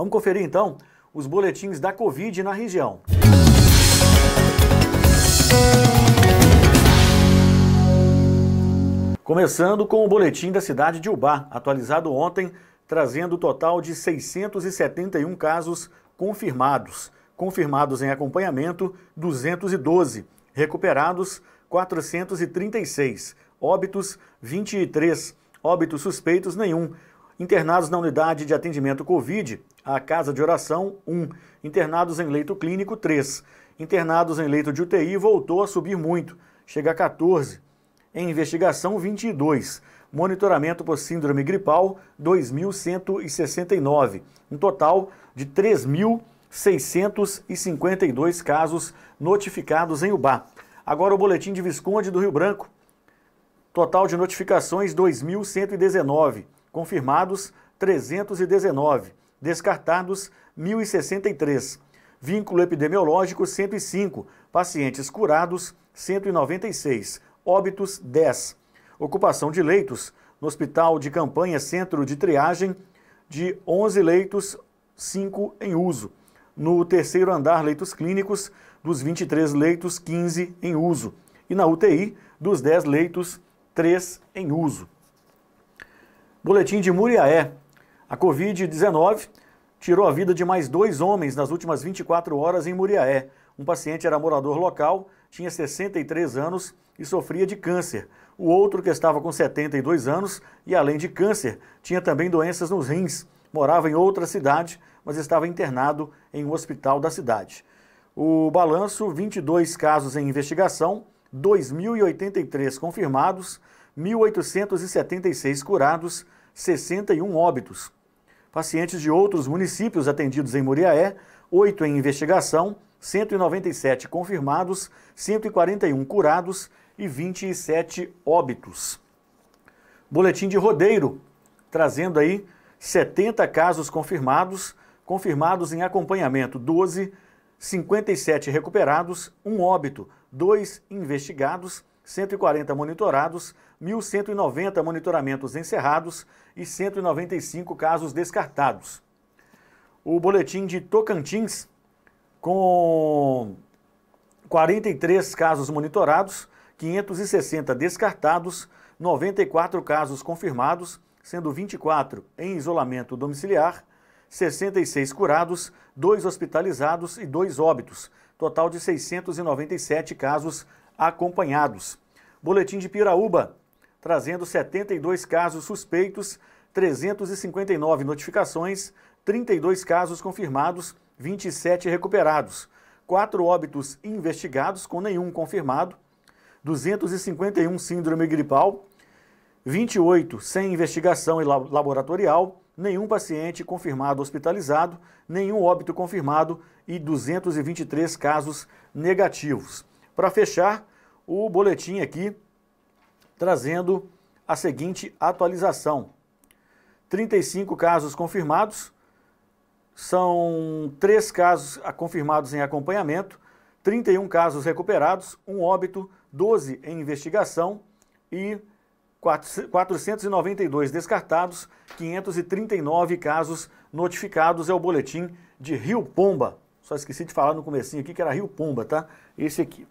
Vamos conferir então os boletins da Covid na região. Começando com o boletim da cidade de Ubá, atualizado ontem, trazendo o total de 671 casos confirmados. Confirmados em acompanhamento, 212. Recuperados, 436. Óbitos, 23. Óbitos suspeitos, nenhum. Internados na unidade de atendimento Covid, a casa de oração, 1. Internados em leito clínico, 3. Internados em leito de UTI voltou a subir muito, chega a 14. Em investigação, 22. Monitoramento por síndrome gripal, 2.169. Um total de 3.652 casos notificados em UBA. Agora o boletim de Visconde do Rio Branco. Total de notificações 2.119, confirmados 319 descartados 1.063. Vínculo epidemiológico 105, pacientes curados 196, óbitos 10. Ocupação de leitos no Hospital de Campanha Centro de Triagem de 11 leitos, 5 em uso. No terceiro andar, leitos clínicos, dos 23 leitos, 15 em uso. E na UTI, dos 10 leitos, 3 em uso. Boletim de Muriaé, a Covid-19 tirou a vida de mais dois homens nas últimas 24 horas em Muriaé. Um paciente era morador local, tinha 63 anos e sofria de câncer. O outro, que estava com 72 anos e além de câncer, tinha também doenças nos rins. Morava em outra cidade, mas estava internado em um hospital da cidade. O balanço: 22 casos em investigação, 2.083 confirmados, 1.876 curados, 61 óbitos pacientes de outros municípios atendidos em Muriaé, 8 em investigação, 197 confirmados, 141 curados e 27 óbitos. Boletim de rodeiro, trazendo aí 70 casos confirmados, confirmados em acompanhamento 12, 57 recuperados, 1 óbito, 2 investigados 140 monitorados, 1.190 monitoramentos encerrados e 195 casos descartados. O boletim de Tocantins, com 43 casos monitorados, 560 descartados, 94 casos confirmados, sendo 24 em isolamento domiciliar, 66 curados, 2 hospitalizados e 2 óbitos, total de 697 casos acompanhados. Boletim de Piraúba, trazendo 72 casos suspeitos, 359 notificações, 32 casos confirmados, 27 recuperados, 4 óbitos investigados com nenhum confirmado, 251 síndrome gripal, 28 sem investigação e laboratorial, nenhum paciente confirmado hospitalizado, nenhum óbito confirmado e 223 casos negativos. Para fechar, o boletim aqui trazendo a seguinte atualização: 35 casos confirmados, são três casos confirmados em acompanhamento, 31 casos recuperados, um óbito, 12 em investigação e 492 descartados, 539 casos notificados. É o boletim de Rio Pomba. Só esqueci de falar no comecinho aqui que era Rio Pomba, tá? Esse aqui.